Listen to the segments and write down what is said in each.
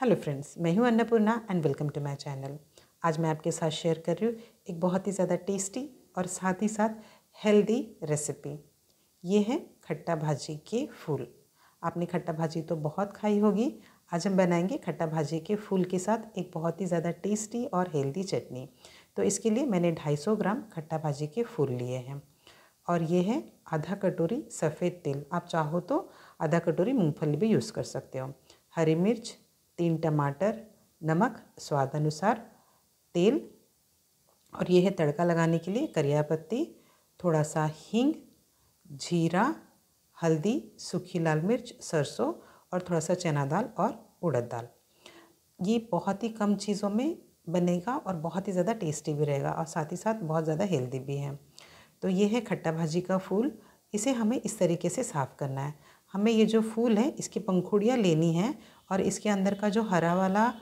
hello friends मैं हूं Annapurna and welcome to my channel आज मैं आपके साथ शेयर कर रही हूँ एक बहुत ही ज़्यादा टेस्टी और साथ ही साथ हेल्दी रेसिपी ये है खट्टा भाजी के फूल आपने खट्टा भाजी तो बहुत खाई होगी आज हम बनाएंगे खट्टा भाजी के फूल के साथ एक बहुत ही ज़्यादा टेस्टी और हेल्दी चटनी तो इसके लिए मैंने ढाई ग्राम खट्टा भाजी के फूल लिए हैं और ये है आधा कटोरी सफ़ेद तिल आप चाहो तो आधा कटोरी मूँगफली भी यूज़ कर सकते हो हरी मिर्च तीन टमाटर नमक स्वाद अनुसार तेल और यह है तड़का लगाने के लिए करिया पत्ती थोड़ा सा हींग जीरा हल्दी सूखी लाल मिर्च सरसों और थोड़ा सा चना दाल और उड़द दाल ये बहुत ही कम चीज़ों में बनेगा और बहुत ही ज़्यादा टेस्टी भी रहेगा और साथ ही साथ बहुत ज़्यादा हेल्दी भी है तो ये है खट्टा भाजी का फूल इसे हमें इस तरीके से साफ़ करना है हमें ये जो फूल है इसकी पंखुड़ियाँ लेनी है और इसके अंदर का जो हरा वाला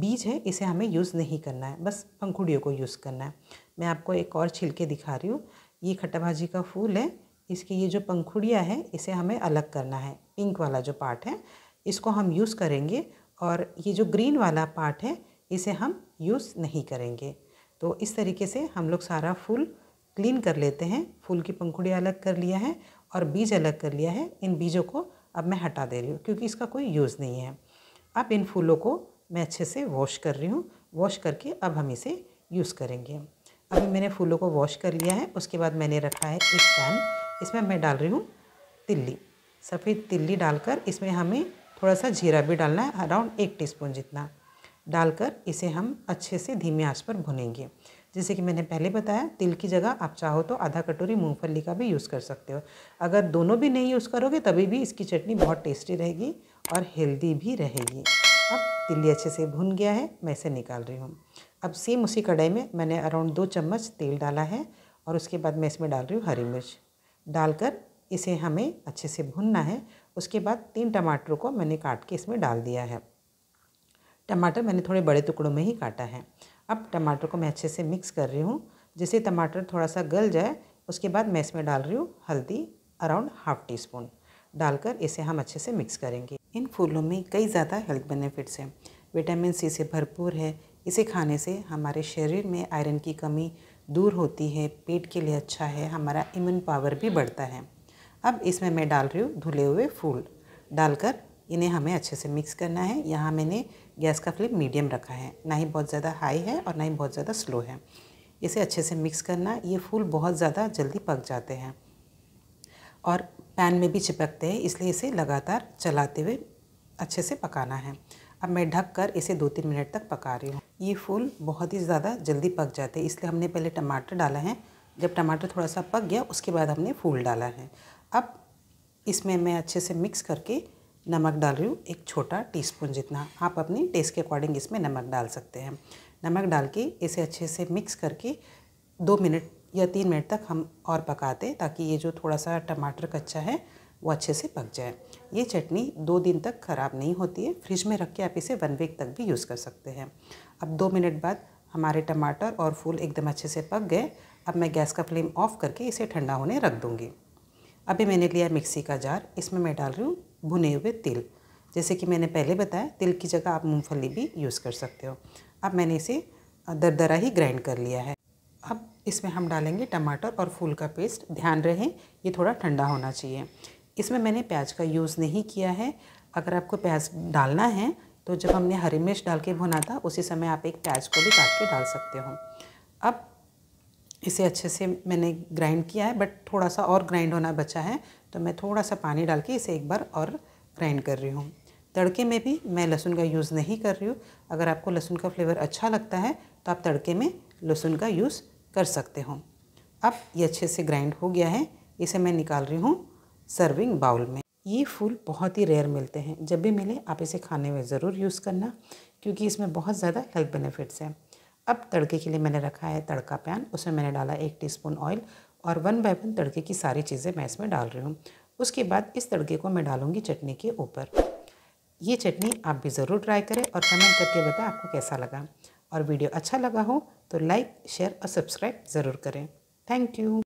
बीज है इसे हमें यूज़ नहीं करना है बस पंखुड़ियों को यूज़ करना है मैं आपको एक और छिलके दिखा रही हूँ ये खट्टा भाजी का फूल है इसकी ये जो पंखुड़ियाँ है इसे हमें अलग करना है पिंक वाला जो पार्ट है इसको हम यूज़ करेंगे और ये जो ग्रीन वाला पार्ट है इसे हम यूज़ नहीं करेंगे तो इस तरीके से हम लोग सारा फूल क्लीन कर लेते हैं फूल की पंखुड़ी अलग कर लिया है और बीज अलग कर लिया है इन बीजों को अब मैं हटा दे रही हूँ क्योंकि इसका कोई यूज़ नहीं है अब इन फूलों को मैं अच्छे से वॉश कर रही हूँ वॉश करके अब हम इसे यूज़ करेंगे अभी मैंने फूलों को वॉश कर लिया है उसके बाद मैंने रखा है एक पैन इसमें मैं डाल रही हूँ तिल्ली सफ़ेद तिल्ली डालकर इसमें हमें थोड़ा सा जीरा भी डालना है अराउंड एक टीस्पून जितना डालकर इसे हम अच्छे से धीमे आंच पर भुनेंगे जैसे कि मैंने पहले बताया तिल की जगह आप चाहो तो आधा कटोरी मूंगफली का भी यूज़ कर सकते हो अगर दोनों भी नहीं यूज़ करोगे तभी भी इसकी चटनी बहुत टेस्टी रहेगी और हेल्दी भी रहेगी अब तिल्ली अच्छे से भुन गया है मैं इसे निकाल रही हूँ अब सेम उसी कढ़ाई में मैंने अराउंड दो चम्मच तेल डाला है और उसके बाद मैं इसमें डाल रही हूँ हरी मिर्च डालकर इसे हमें अच्छे से भुनना है उसके बाद तीन टमाटरों को मैंने काट के इसमें डाल दिया है टमाटर मैंने थोड़े बड़े टुकड़ों में ही काटा है अब टमाटर को मैं अच्छे से मिक्स कर रही हूँ जिससे टमाटर थोड़ा सा गल जाए उसके बाद मैं इसमें डाल रही हूँ हल्दी अराउंड हाफ टी स्पून डालकर इसे हम अच्छे से मिक्स करेंगे इन फूलों में कई ज़्यादा हेल्थ बेनिफिट्स हैं विटामिन सी से भरपूर है इसे खाने से हमारे शरीर में आयरन की कमी दूर होती है पेट के लिए अच्छा है हमारा इम्यून पावर भी बढ़ता है अब इसमें मैं डाल रही हूँ धुले हुए फूल डालकर इन्हें हमें अच्छे से मिक्स करना है यहाँ मैंने गैस का फ्लेम मीडियम रखा है ना ही बहुत ज़्यादा हाई है और ना ही बहुत ज़्यादा स्लो है इसे अच्छे से मिक्स करना ये फूल बहुत ज़्यादा जल्दी पक जाते हैं और पैन में भी चिपकते हैं इसलिए इसे लगातार चलाते हुए अच्छे से पकाना है अब मैं ढक कर इसे दो तीन मिनट तक पका रही हूँ ये फूल बहुत ही ज़्यादा जल्दी पक जाते हैं इसलिए हमने पहले टमाटर डाला है जब टमाटर थोड़ा सा पक गया उसके बाद हमने फूल डाला है अब इसमें मैं अच्छे से मिक्स करके नमक डाल रही हूँ एक छोटा टीस्पून जितना आप अपनी टेस्ट के अकॉर्डिंग इसमें नमक डाल सकते हैं नमक डाल के इसे अच्छे से मिक्स करके दो मिनट या तीन मिनट तक हम और पकाते ताकि ये जो थोड़ा सा टमाटर कच्चा है वो अच्छे से पक जाए ये चटनी दो दिन तक ख़राब नहीं होती है फ्रिज में रख के आप इसे वन वीक तक भी यूज़ कर सकते हैं अब दो मिनट बाद हमारे टमाटर और फूल एकदम अच्छे से पक गए अब मैं गैस का फ्लेम ऑफ करके इसे ठंडा होने रख दूँगी अभी मैंने लिया मिक्सी का जार इसमें मैं डाल रही हूँ भुने हुए तिल जैसे कि मैंने पहले बताया तिल की जगह आप मूंगफली भी यूज़ कर सकते हो अब मैंने इसे दरदरा ही ग्राइंड कर लिया है अब इसमें हम डालेंगे टमाटर और फूल का पेस्ट ध्यान रहे ये थोड़ा ठंडा होना चाहिए इसमें मैंने प्याज का यूज़ नहीं किया है अगर आपको प्याज डालना है तो जब हमने हरी मिर्च डाल के भुना था उसी समय आप एक प्याज को भी काट के डाल सकते हो अब इसे अच्छे से मैंने ग्राइंड किया है बट थोड़ा सा और ग्राइंड होना बचा है तो मैं थोड़ा सा पानी डाल के इसे एक बार और ग्राइंड कर रही हूँ तड़के में भी मैं लहसुन का यूज़ नहीं कर रही हूँ अगर आपको लहसुन का फ्लेवर अच्छा लगता है तो आप तड़के में लहसुन का यूज़ कर सकते हो अब ये अच्छे से ग्राइंड हो गया है इसे मैं निकाल रही हूँ सर्विंग बाउल में ये फूल बहुत ही रेयर मिलते हैं जब भी मिले आप इसे खाने में ज़रूर यूज़ करना क्योंकि इसमें बहुत ज़्यादा हेल्थ बेनिफिट्स हैं अब तड़के के लिए मैंने रखा है तड़का पैन उसमें मैंने डाला एक टीस्पून ऑयल और वन बाय वन तड़के की सारी चीज़ें मैं इसमें डाल रही हूँ उसके बाद इस तड़के को मैं डालूँगी चटनी के ऊपर ये चटनी आप भी ज़रूर ट्राई करें और कमेंट करके बताएं आपको कैसा लगा और वीडियो अच्छा लगा हो तो लाइक शेयर और सब्सक्राइब ज़रूर करें थैंक यू